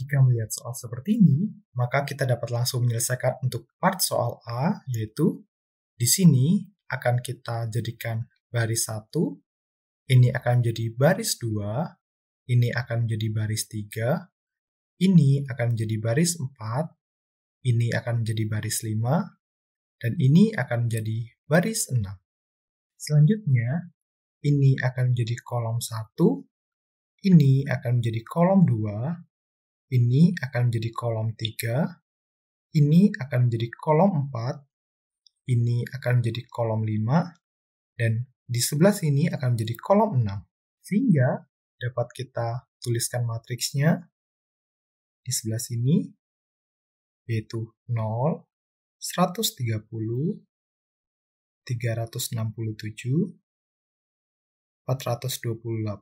Jika melihat soal seperti ini, maka kita dapat langsung menyelesaikan untuk part soal A, yaitu di sini akan kita jadikan baris 1, ini akan menjadi baris 2, ini akan menjadi baris 3, ini akan menjadi baris 4, ini akan menjadi baris 5, dan ini akan menjadi baris 6. Selanjutnya, ini akan menjadi kolom 1, ini akan menjadi kolom 2, ini akan menjadi kolom 3, ini akan menjadi kolom 4, ini akan menjadi kolom 5, dan di sebelah sini akan menjadi kolom 6. Sehingga dapat kita tuliskan matriksnya di sebelah sini, yaitu 0, 130, 367, 428, 675,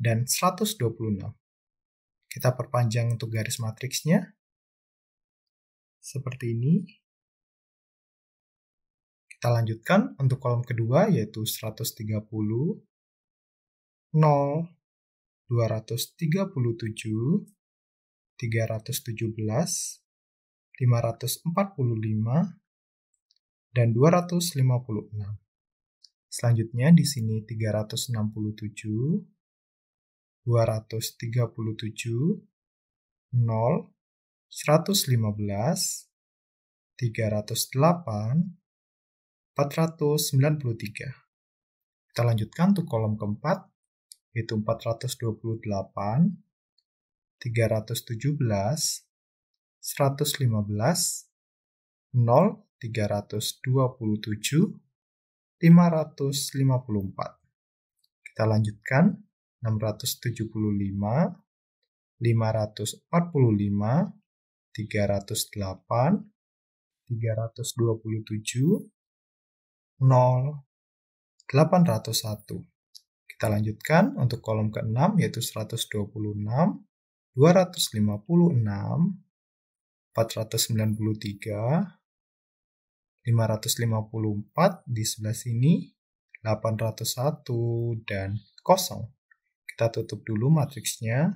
dan 126. Kita perpanjang untuk garis matriksnya. Seperti ini. Kita lanjutkan untuk kolom kedua yaitu 130, 0, 237, 317, 545, dan 256. Selanjutnya di sini 367, 237 0 115 308 493. Kita lanjutkan untuk kolom keempat, yaitu 428, 317, 115, 0, 327, 554. Kita lanjutkan 675, 545, 308, 327, 0, 801. Kita lanjutkan untuk kolom ke-6 yaitu 126, 256, 493, 554 di sebelah sini, 801 dan 0. Kita tutup dulu matriksnya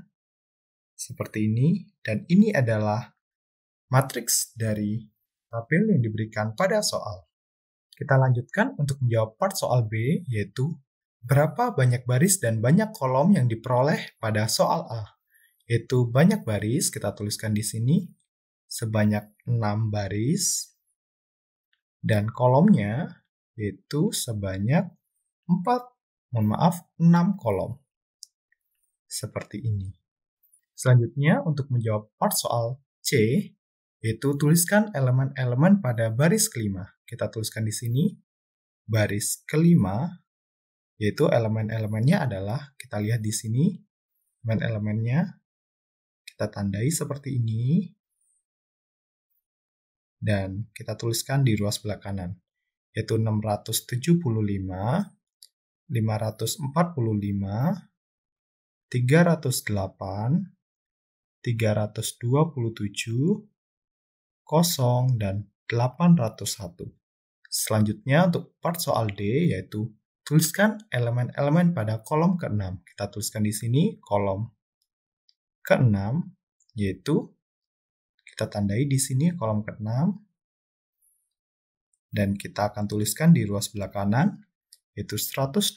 seperti ini dan ini adalah matriks dari tabel yang diberikan pada soal. Kita lanjutkan untuk menjawab part soal B yaitu berapa banyak baris dan banyak kolom yang diperoleh pada soal A. Yaitu banyak baris kita tuliskan di sini sebanyak 6 baris dan kolomnya yaitu sebanyak 4 mohon maaf 6 kolom seperti ini. Selanjutnya, untuk menjawab part soal C, yaitu tuliskan elemen-elemen pada baris kelima. Kita tuliskan di sini, baris kelima, yaitu elemen-elemennya adalah, kita lihat di sini, elemen-elemennya, kita tandai seperti ini, dan kita tuliskan di ruas belah kanan, yaitu 675, 545, 308, 327, 0, dan 801. Selanjutnya untuk part soal D yaitu tuliskan elemen-elemen pada kolom ke-6. Kita tuliskan di sini kolom ke-6 yaitu kita tandai di sini kolom ke-6 dan kita akan tuliskan di ruas belakangan kanan yaitu 126